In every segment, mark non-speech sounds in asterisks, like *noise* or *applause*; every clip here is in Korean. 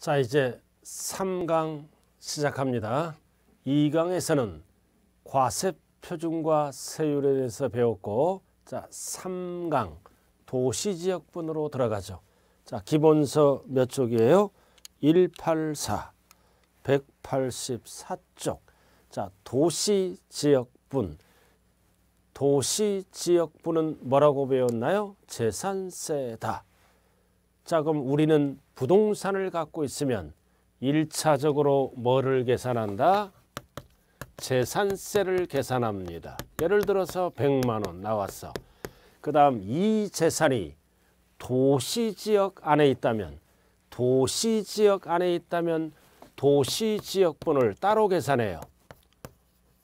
자 이제 3강 시작합니다. 2강에서는 과세 표준과 세율에 대해서 배웠고 자 3강 도시지역분으로 들어가죠. 자 기본서 몇 쪽이에요? 184, 184쪽 자 도시지역분 도시지역분은 뭐라고 배웠나요? 재산세다. 자 그럼 우리는 부동산을 갖고 있으면 1차적으로 뭐를 계산한다? 재산세를 계산합니다. 예를 들어서 100만 원 나왔어. 그 다음 이 재산이 도시지역 안에 있다면 도시지역 안에 있다면 도시지역분을 따로 계산해요.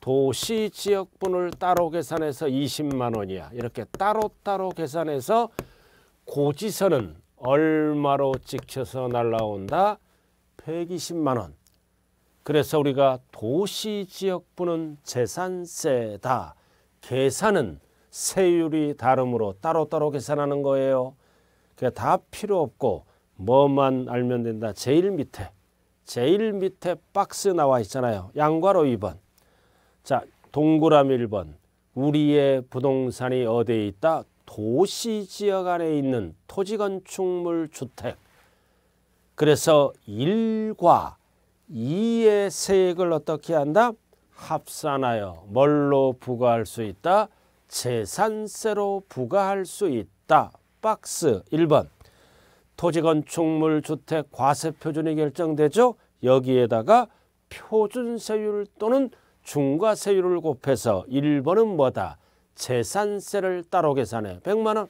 도시지역분을 따로 계산해서 20만 원이야. 이렇게 따로따로 계산해서 고지서는 얼마로 찍혀서 날라온다? 120만 원. 그래서 우리가 도시 지역부는 재산세다. 계산은 세율이 다름으로 따로따로 계산하는 거예요. 그 다 필요 없고 뭐만 알면 된다. 제일 밑에. 제일 밑에 박스 나와 있잖아요. 양괄호 2번. 자, 동그라미 1번. 우리의 부동산이 어디에 있다? 도시 지역 안에 있는 토지 건축물 주택 그래서 1과 2의 세액을 어떻게 한다? 합산하여 뭘로 부과할 수 있다? 재산세로 부과할 수 있다. 박스 1번 토지건축물 주택 과세 표준이 결정되죠. 여기에다가 표준세율 또는 중과세율을 곱해서 1번은 뭐다? 재산세를 따로 계산해 100만 원.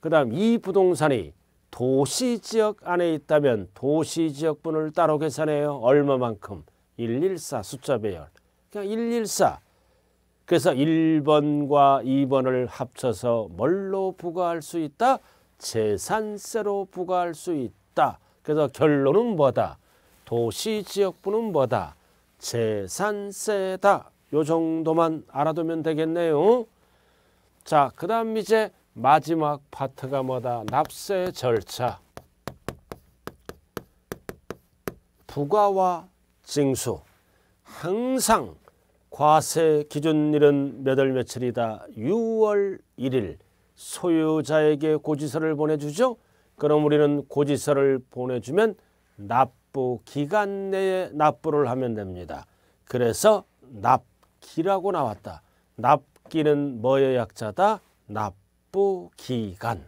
그 다음 이 부동산이 도시지역 안에 있다면 도시지역분을 따로 계산해요. 얼마만큼? 114 숫자 배열. 그냥 그러니까 114. 그래서 1번과 2번을 합쳐서 뭘로 부과할 수 있다? 재산세로 부과할 수 있다. 그래서 결론은 뭐다? 도시지역분은 뭐다? 재산세다. 요 정도만 알아두면 되겠네요. 자, 그 다음 이제 마지막 파트가 뭐다? 납세 절차. 부가와 징수. 항상 과세 기준일은 몇월 며칠이다? 6월 1일. 소유자에게 고지서를 보내주죠. 그럼 우리는 고지서를 보내주면 납부 기간 내에 납부를 하면 됩니다. 그래서 납 기라고 나왔다. 납기는 뭐의 약자다? 납부기간.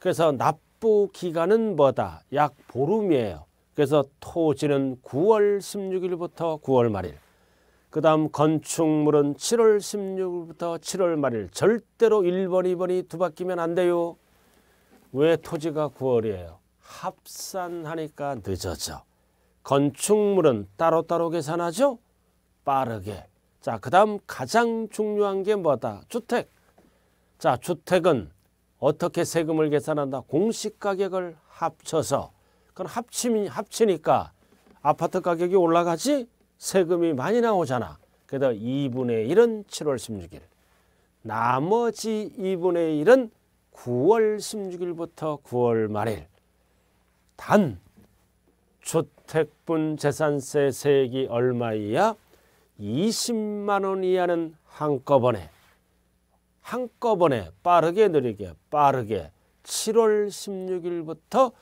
그래서 납부기간은 뭐다? 약 보름이에요. 그래서 토지는 9월 16일부터 9월 말일. 그 다음 건축물은 7월 16일부터 7월 말일. 절대로 1번, 2번이 두 바뀌면 안 돼요. 왜 토지가 9월이에요? 합산하니까 늦어져. 건축물은 따로따로 계산하죠. 빠르게. 자, 그 다음 가장 중요한 게 뭐다? 주택. 자, 주택은 어떻게 세금을 계산한다? 공시가격을 합쳐서. 그건 합치, 합치니까 아파트 가격이 올라가지 세금이 많이 나오잖아. 그래서 2분의 1은 7월 16일. 나머지 2분의 1은 9월 16일부터 9월 말일. 단, 주택분 재산세 세액이 얼마이야? 20만 원 이하는 한꺼번에 한꺼번에 빠르게 느리게 빠르게 7월 16일부터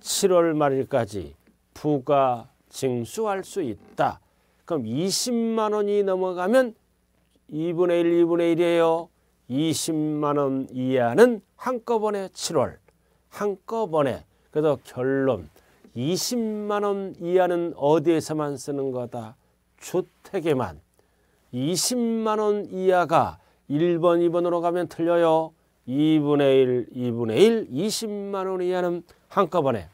7월 말일까지 부가 징수할 수 있다. 그럼 20만 원이 넘어가면 2분의 1, 2분의 1이에요. 20만 원 이하는 한꺼번에 7월, 한꺼번에 그래서 결론 20만 원 이하는 어디에서만 쓰는 거다. 주택에만 20만 원 이하가 1번, 2번으로 가면 틀려요. 2분의 1, 2분의 1, 20만 원 이하는 한꺼번에.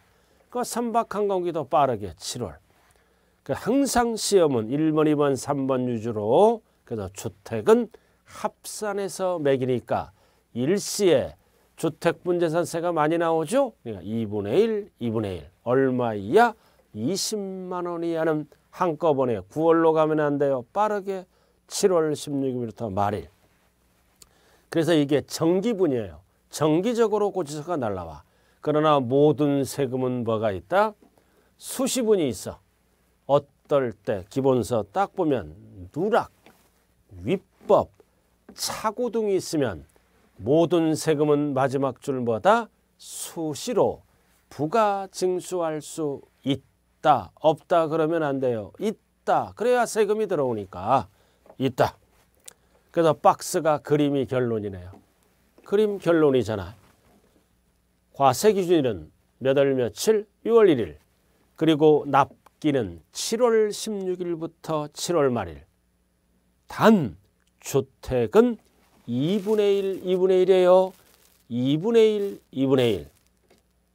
그 선박항 공기도 빠르게 7월. 그 항상 시험은 1번, 2번, 3번 유주로 그래서 주택은 합산해서 매기니까 일시에 주택분재산세가 많이 나오죠. 그러니까 2분의 1, 2분의 1 얼마 이하 20만 원 이하는 한꺼번에 9월로 가면 안 돼요. 빠르게 7월 16일부터 말일. 그래서 이게 정기분이에요. 정기적으로 고지서가 날라와. 그러나 모든 세금은 뭐가 있다? 수시분이 있어. 어떨 때 기본서 딱 보면 누락, 윗법, 차고 등이 있으면 모든 세금은 마지막 줄 뭐다? 수시로 부가 징수할 수 있다, 없다 그러면 안 돼요. 있다. 그래야 세금이 들어오니까 있다. 그래서 박스가 그림이 결론이네요. 그림 결론이잖아. 과세 기준일은 몇월 며칠? 6월 1일. 그리고 납기는 7월 16일부터 7월 말일. 단 주택은 2분의 1, 2분의 1이에요. 2분의 1, 2분의 1.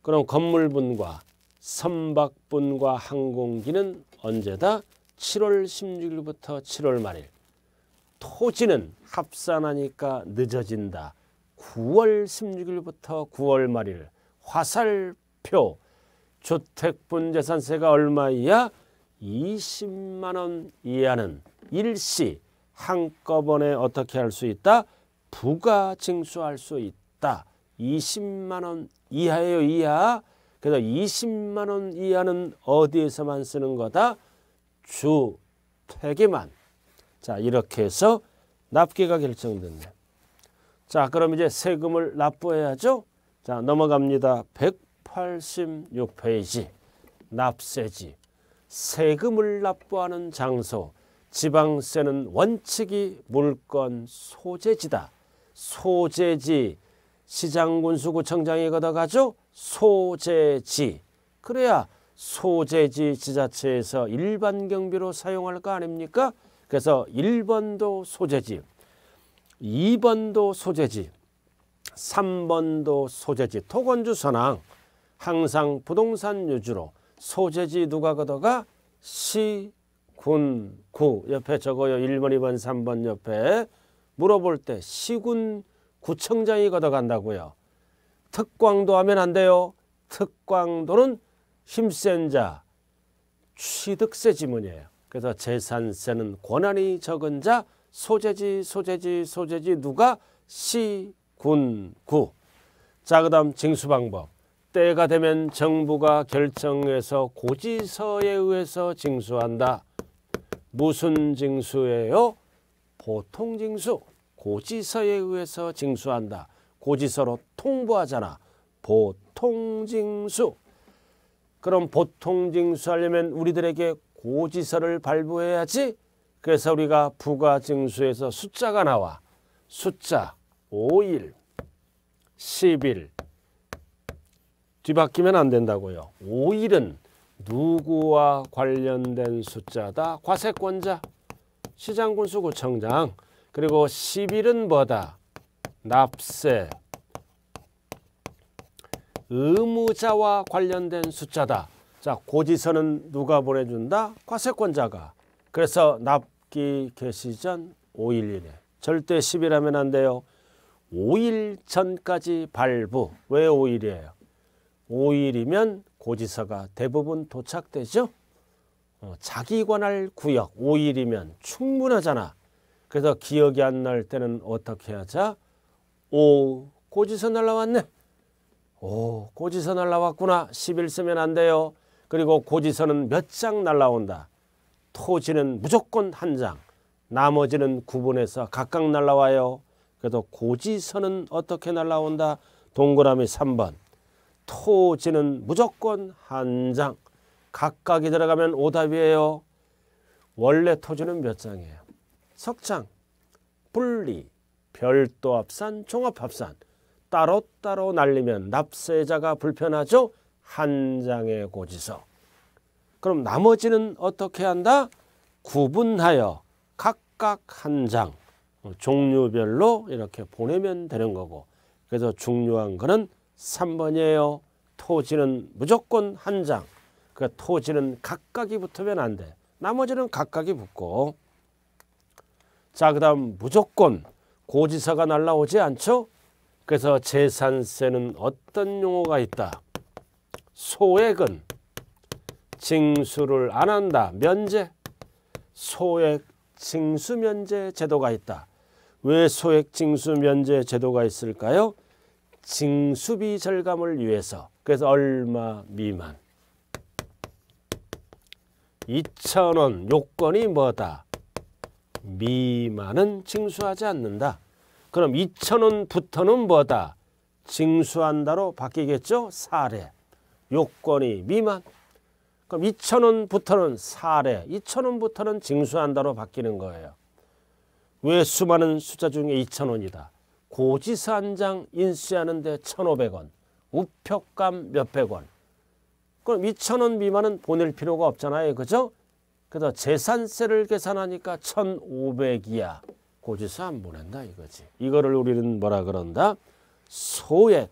그럼 건물분과 선박분과 항공기는 언제다? 7월 16일부터 7월 말일. 토지는 합산하니까 늦어진다. 9월 16일부터 9월 말일. 화살표. 주택분재산세가 얼마이야? 20만 원 이하는 일시 한꺼번에 어떻게 할 수 있다? 부가 징수할 수 있다. 20만 원 이하예요. 이하. 그래서 20만 원 이하는 어디에서만 쓰는 거다? 주택에만. 자 이렇게 해서 납기가 결정됐네. 자 그럼 이제 세금을 납부해야죠. 자 넘어갑니다. 186페이지 납세지 세금을 납부하는 장소 지방세는 원칙이 물건 소재지다. 소재지 시장군수 구청장이 걷어가죠. 소재지. 그래야 소재지 지자체에서 일반 경비로 사용할 거 아닙니까? 그래서 1번도 소재지, 2번도 소재지, 3번도 소재지, 토건주 선항 항상 부동산 유주로 소재지 누가 걷어가? 시, 군, 구 옆에 적어요. 1번, 2번, 3번 옆에 물어볼 때 시군 구청장이 걷어간다고요. 특광도 하면 안 돼요. 특광도는 힘센 자, 취득세 지문이에요. 그래서 재산세는 권한이 적은 자, 소재지, 소재지, 소재지 누가 시, 군, 구. 자, 그 다음 징수방법. 때가 되면 정부가 결정해서 고지서에 의해서 징수한다. 무슨 징수예요? 보통 징수. 고지서에 의해서 징수한다. 고지서로 통보하잖아. 보통징수. 그럼 보통징수하려면 우리들에게 고지서를 발부해야지. 그래서 우리가 부가징수에서 숫자가 나와. 숫자 5일, 10일. 뒤바뀌면 안 된다고요. 5일은 누구와 관련된 숫자다? 과세권자, 시장군수구청장. 그리고 11은 뭐다? 납세 의무자와 관련된 숫자다. 자 고지서는 누가 보내준다? 과세권자가. 그래서 납기 개시 전 5일 이내. 절대 10이라면 안 돼요. 5일 전까지 발부. 왜 5일이에요? 5일이면 고지서가 대부분 도착되죠. 어, 자기 관할 구역 5일이면 충분하잖아. 그래서 기억이 안 날 때는 어떻게 하자? 오, 꼬지서 날라왔네. 오, 고지서 날라왔구나. 10일 쓰면 안 돼요. 그리고 고지서는 몇 장 날라온다. 토지는 무조건 한 장. 나머지는 구분해서 각각 날라와요. 그래서 고지서는 어떻게 날라온다? 동그라미 3번. 토지는 무조건 한 장. 각각이 들어가면 오답이에요. 원래 토지는 몇 장이에요? 석창, 분리, 별도합산, 종합합산 따로따로 날리면 납세자가 불편하죠. 한 장의 고지서. 그럼 나머지는 어떻게 한다? 구분하여 각각 한 장, 종류별로 이렇게 보내면 되는 거고 그래서 중요한 거는 3번이에요. 토지는 무조건 한 장. 그 토지는 각각이 붙으면 안 돼. 나머지는 각각이 붙고 자, 그 다음 무조건 고지서가 날라오지 않죠? 그래서 재산세는 어떤 용어가 있다? 소액은 징수를 안 한다. 면제. 소액 징수 면제 제도가 있다. 왜 소액 징수 면제 제도가 있을까요? 징수비 절감을 위해서. 그래서 얼마 미만. 2천원 요건이 뭐다? 미만은 징수하지 않는다. 그럼 2천원부터는 뭐다? 징수한다로 바뀌겠죠? 사례. 요건이 미만. 그럼 2천원부터는 사례, 2천원부터는 징수한다로 바뀌는 거예요. 왜 수많은 숫자 중에 2천원이다. 고지서 한 장 인수하는데 1,500원, 우표값 몇백 원. 그럼 2천원 미만은 보낼 필요가 없잖아요. 그죠? 그다 재산세를 계산하니까 1,500이야. 고지서 안 보낸다 이거지. 이거를 우리는 뭐라 그런다? 소액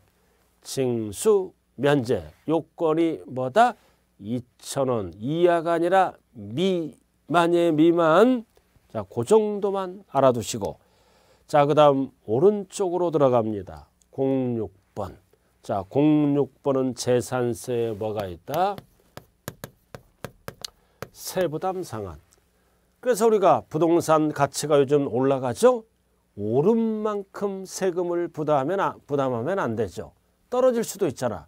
징수 면제 요건이 뭐다? 2,000원 이하가 아니라 미만의 미만. 자, 그 정도만 알아두시고 자, 그다음 오른쪽으로 들어갑니다. 06번. 자, 06번은 재산세에 뭐가 있다? 세부담 상한. 그래서 우리가 부동산 가치가 요즘 올라가죠? 오른 만큼 세금을 부담하면, 부담하면 안 되죠. 떨어질 수도 있잖아.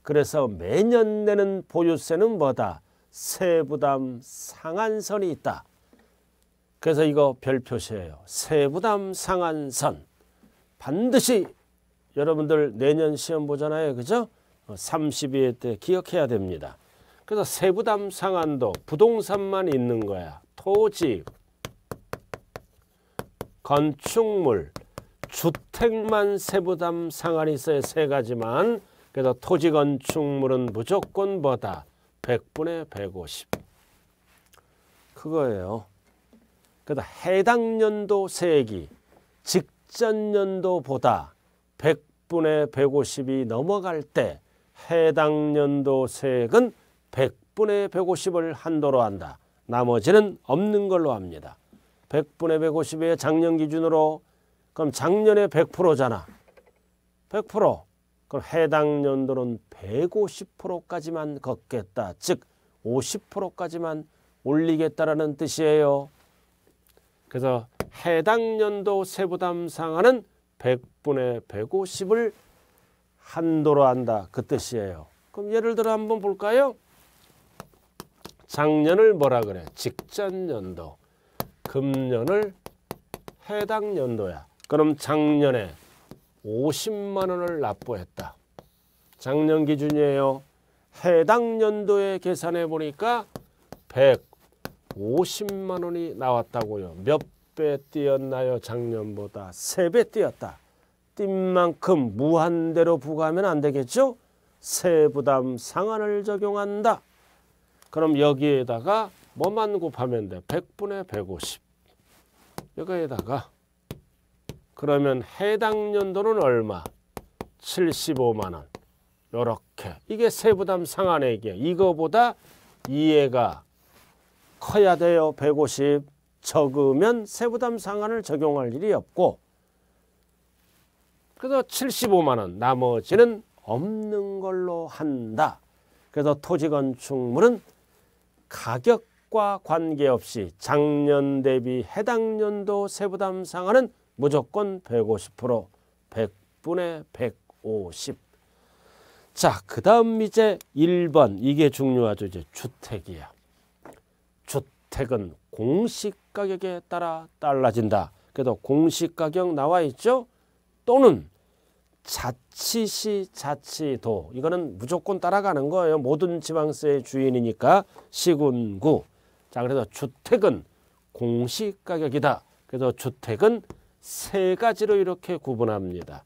그래서 매년 내는 보유세는 뭐다? 세부담 상한선이 있다. 그래서 이거 별 표시예요. 세부담 상한선. 반드시 여러분들 내년 시험 보잖아요. 그죠? 32회 때 기억해야 됩니다. 그래서 세부담 상한도 부동산만 있는 거야. 토지, 건축물, 주택만 세부담 상한이 있어요. 세 가지만. 그래서 토지 건축물은 무조건 뭐다. 100분의 150. 그거예요. 그래서 해당 연도 세액이 직전 연도보다 100분의 150이 넘어갈 때 해당 연도 세액은 100분의 150을 한도로 한다. 나머지는 없는 걸로 합니다. 100분의 150에 작년 기준으로 그럼 작년에 100%잖아. 100% 그럼 해당 연도는 150%까지만 걷겠다. 즉 50%까지만 올리겠다라는 뜻이에요. 그래서 해당 연도 세부담 상한은 100분의 150을 한도로 한다. 그 뜻이에요. 그럼 예를 들어 한번 볼까요? 작년을 뭐라 그래? 직전 연도. 금년을 해당 연도야. 그럼 작년에 50만 원을 납부했다. 작년 기준이에요. 해당 연도에 계산해 보니까 150만 원이 나왔다고요. 몇 배 뛰었나요? 작년보다 세 배 뛰었다. 뛴 만큼 무한대로 부과하면 안 되겠죠? 세부담 상한을 적용한다. 그럼 여기에다가 뭐만 곱하면 돼? 100분의 150. 여기에다가 그러면 해당 연도는 얼마? 75만 원. 요렇게. 이게 세부담 상한의 얘기요 이거보다 이해가 커야 돼요. 150 적으면 세부담 상한을 적용할 일이 없고 그래서 75만 원 나머지는 없는 걸로 한다. 그래서 토지건축물은 가격과 관계없이 작년 대비 해당 연도 세부담 상한은 무조건 150% 100분의 150. 자, 그 다음 이제 1번 이게 중요하죠. 이제 주택이야. 주택은 공시가격에 따라 달라진다. 그래도 공시가격 나와 있죠. 또는 자치시 자치도 이거는 무조건 따라가는 거예요. 모든 지방세의 주인이니까 시군구. 자 그래서 주택은 공시가격이다. 그래서 주택은 세 가지로 이렇게 구분합니다.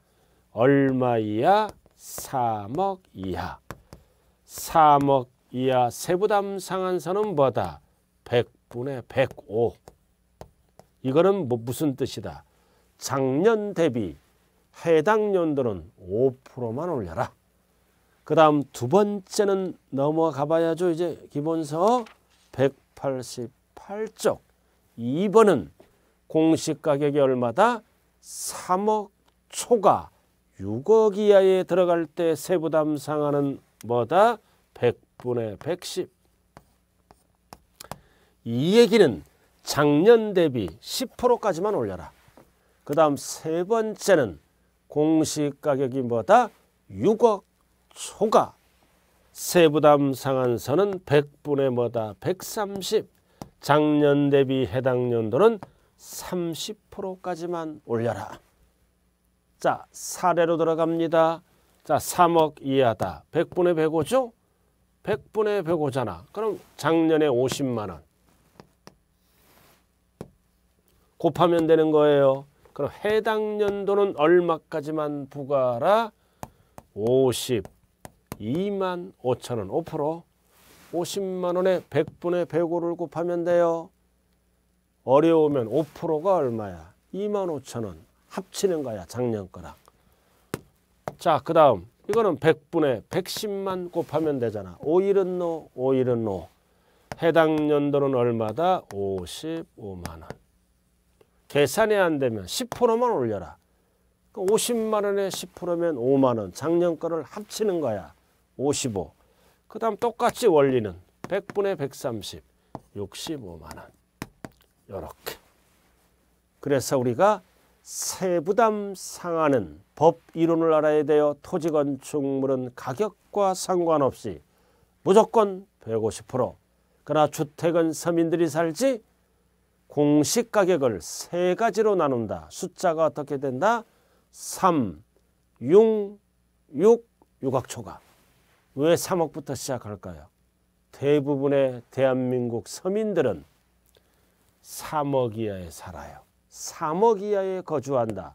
얼마 이하, 3억 이하. 3억 이하 세부담 상한선은 뭐다? 100분의 105. 이거는 뭐 무슨 뜻이다? 작년 대비 해당 연도는 5%만 올려라. 그 다음 두 번째는 넘어가 봐야죠. 이제 기본서 188쪽 2번은 공시가격이 얼마다 3억 초과 6억 이하에 들어갈 때 세부담 상한은 뭐다? 100분의 110. 이 얘기는 작년 대비 10%까지만 올려라. 그 다음 세 번째는 공식 가격이 뭐다? 6억 초과. 세부담 상한선은 100분의 뭐다? 130. 작년 대비 해당 연도는 30%까지만 올려라. 자, 사례로 들어갑니다. 자, 3억 이하다. 100분의 105죠? 100분의 105잖아. 그럼 작년에 50만 원. 곱하면 되는 거예요. 그럼 해당 연도는 얼마까지만 부과라? 52만 5천원 5% 50만원에 100분의 105를 곱하면 돼요. 어려우면 5%가 얼마야? 2만 5천원 합치는 거야 작년 거랑. 자그 다음 이거는 100분의 110만 곱하면 되잖아. 5일은 노 5일은 노 해당 연도는 얼마다? 55만원. 계산이 안 되면 10%만 올려라. 50만 원에 10%면 5만 원. 작년 거를 합치는 거야. 55. 그 다음 똑같이 원리는 100분의 130. 65만 원. 요렇게. 그래서 우리가 세부담 상하는법 이론을 알아야 돼요. 토지 건축물은 가격과 상관없이 무조건 150% 그러나 주택은 서민들이 살지 공식 가격을 세 가지로 나눈다. 숫자가 어떻게 된다? 3, 6, 6, 육각초가. 왜 3억부터 시작할까요? 대부분의 대한민국 서민들은 3억 이하에 살아요. 3억 이하에 거주한다.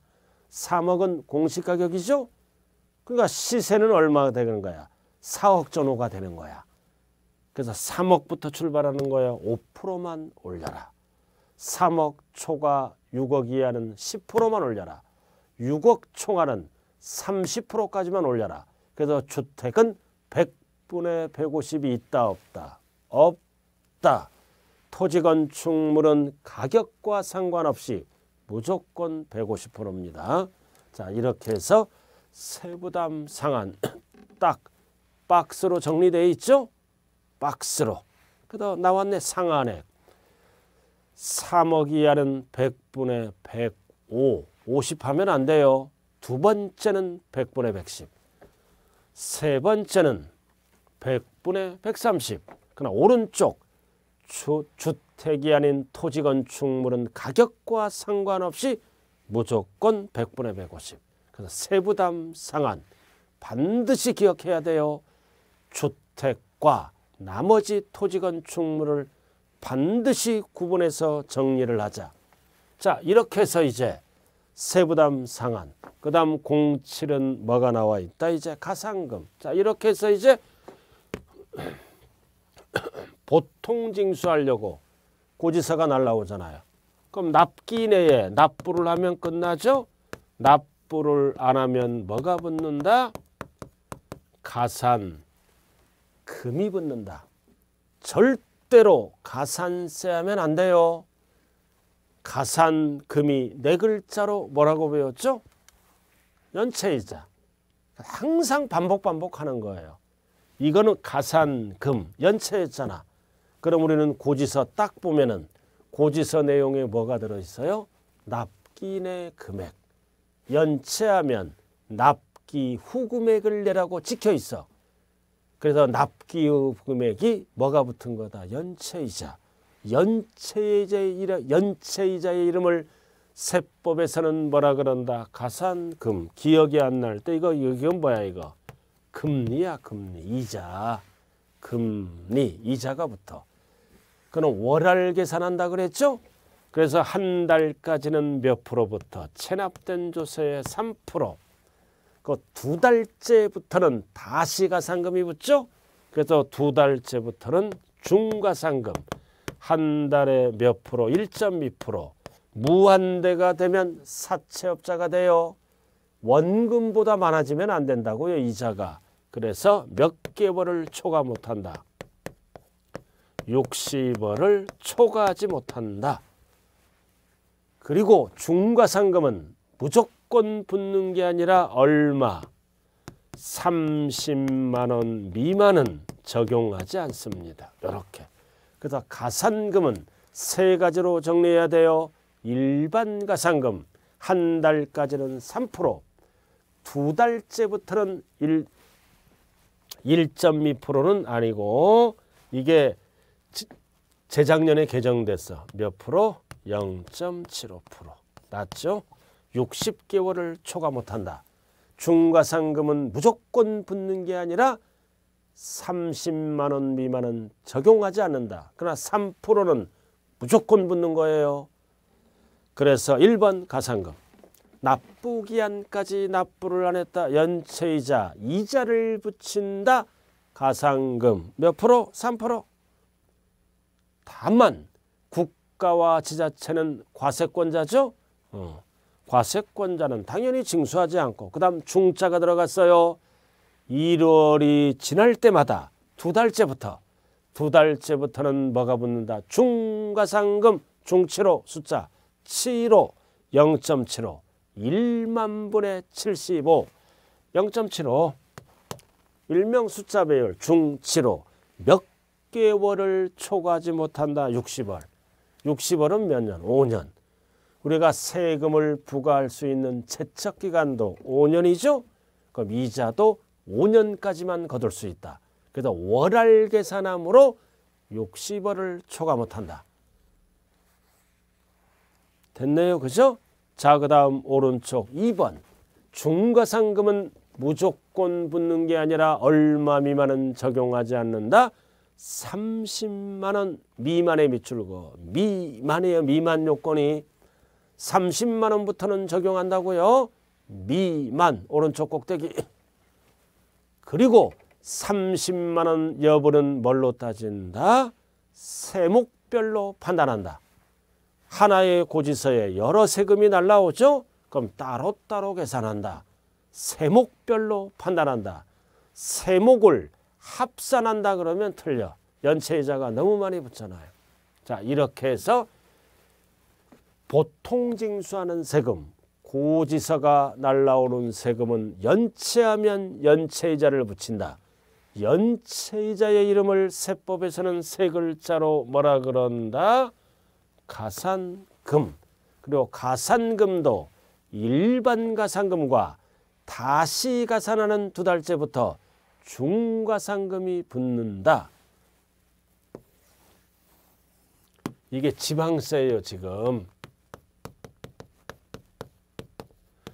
3억은 공식 가격이죠? 그러니까 시세는 얼마가 되는 거야? 4억 전후가 되는 거야. 그래서 3억부터 출발하는 거야. 5%만 올려라. 3억 초과 6억 이하는 10%만 올려라. 6억 총알는 30%까지만 올려라. 그래서 주택은 100분의 150이 있다 없다. 없다. 토지 건축물은 가격과 상관없이 무조건 150%입니다. 자 이렇게 해서 세부담 상한 *clears throat* 딱 박스로 정리되어 있죠? 박스로. 그래서 나왔네 상한액. 3억 이하는 100분의 105, 50 하면 안 돼요. 두 번째는 100분의 110, 세 번째는 100분의 130. 그러나 오른쪽 주, 택이 아닌 토지 건축물은 가격과 상관없이 무조건 100분의 150. 그래서 세부담 상한 반드시 기억해야 돼요. 주택과 나머지 토지 건축물을 반드시 구분해서 정리를 하자. 자 이렇게 해서 이제 세부담 상한 그 다음 07은 뭐가 나와 있다 이제 가상금 자 이렇게 해서 이제 *clears throat* 보통 징수하려고 고지서가 날라오잖아요 그럼 납기 내에 납부를 하면 끝나죠 납부를 안 하면 뭐가 붙는다 가산 금이 붙는다 절대 절대로 가산세하면 안 돼요. 가산금이 네 글자로 뭐라고 배웠죠? 연체이자. 항상 반복 반복하는 거예요. 이거는 가산금, 연체했잖아. 그럼 우리는 고지서 딱 보면은 고지서 내용에 뭐가 들어있어요? 납기내 금액. 연체하면 납기 후금액을 내라고 찍혀 있어. 그래서 납기의 금액이 뭐가 붙은 거다. 연체이자. 연체이자의, 이름, 연체이자의 이름을 세법에서는 뭐라 그런다. 가산금. 기억이 안 날 때 이거 이건 뭐야 이거. 금리야 금리. 이자. 금리. 이자가 붙어. 그는 월할 계산한다 그랬죠? 그래서 한 달까지는 몇 프로부터 체납된 조세의 3% 그두 달째부터는 다시가상금이 붙죠. 그래서 두 달째부터는 중과상금 한 달에 몇 프로 1.2% 무한대가 되면 사채업자가 돼요. 원금보다 많아지면 안 된다고요. 이자가. 그래서 몇 개월을 초과 못한다. 60원을 초과하지 못한다. 그리고 중과상금은 무조건 조건 붙는 게 아니라 얼마 30만 원 미만은 적용하지 않습니다. 이렇게. 그래서 가산금은 세 가지로 정리해야 돼요. 일반 가산금 한 달까지는 3%, 두 달째부터는 1, 1.2%는 아니고 이게 재작년에 개정됐어. 몇 프로? 0.75% 낮죠? 60개월을 초과 못한다. 중과상금은 무조건 붙는 게 아니라 30만 원 미만은 적용하지 않는다. 그러나 3%는 무조건 붙는 거예요. 그래서 1번 가상금 납부기한까지 납부를 안 했다. 연체이자 이자를 붙인다. 가상금 몇 프로? 3% 다만 국가와 지자체는 과세권자죠. 어. 과세권자는 당연히 징수하지 않고 그 다음 중자가 들어갔어요. 1월이 지날 때마다 두 달째부터 두 달째부터는 뭐가 붙는다. 중과상금 중치로 숫자 7호 0.75 1만 분의 75 0.75 일명 숫자 배열 중치로 몇 개월을 초과하지 못한다. 60월 60월은 몇 년? 5년 우리가 세금을 부과할 수 있는 채척 기간도 5년이죠. 그럼 이자도 5년까지만 거둘 수 있다. 그래서 월할 계산함으로 60원을 초과 못한다. 됐네요. 그죠? 자, 그 다음 오른쪽 2번. 중과상금은 무조건 붙는 게 아니라 얼마 미만은 적용하지 않는다. 30만 원 미만에 미출고 미만이에요. 미만 요건이 30만 원부터는 적용한다고요. 미만 오른쪽 꼭대기 그리고 30만 원 여부는 뭘로 따진다? 세목별로 판단한다. 하나의 고지서에 여러 세금이 날라오죠. 그럼 따로따로 계산한다. 세목별로 판단한다. 세목을 합산한다 그러면 틀려. 연체이자가 너무 많이 붙잖아요. 자 이렇게 해서 보통 징수하는 세금, 고지서가 날라오는 세금은 연체하면 연체이자를 붙인다. 연체이자의 이름을 세법에서는 세 글자로 뭐라 그런다? 가산금. 그리고 가산금도 일반 가산금과 다시 가산하는 두 달째부터 중가상금이 붙는다. 이게 지방세예요 지금.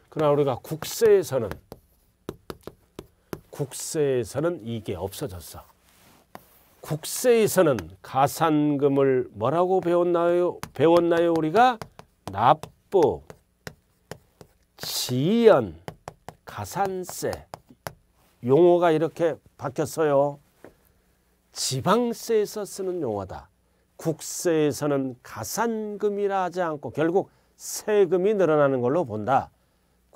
그러나 우리가 국세에서는 국세에서는 이게 없어졌어. 국세에서는 가산금을 뭐라고 배웠나요? 배웠나요? 우리가 납부, 지연, 가산세 용어가 이렇게 바뀌었어요. 지방세에서 쓰는 용어다. 국세에서는 가산금이라 하지 않고 결국 세금이 늘어나는 걸로 본다.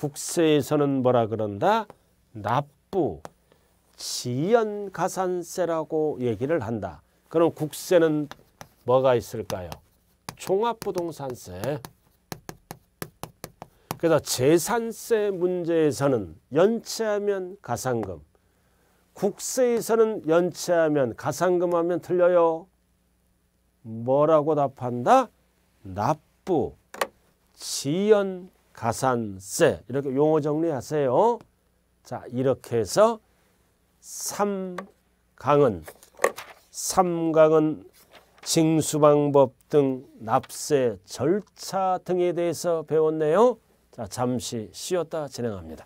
국세에서는 뭐라 그런다? 납부, 지연가산세라고 얘기를 한다. 그럼 국세는 뭐가 있을까요? 종합부동산세. 그래서 재산세 문제에서는 연체하면 가산금, 국세에서는 연체하면 가산금 하면 틀려요. 뭐라고 답한다? 납부, 지연, 가산세 이렇게 용어 정리하세요. 자 이렇게 해서 삼강은 삼강은 징수방법 등 납세 절차 등에 대해서 배웠네요. 자 잠시 쉬었다 진행합니다.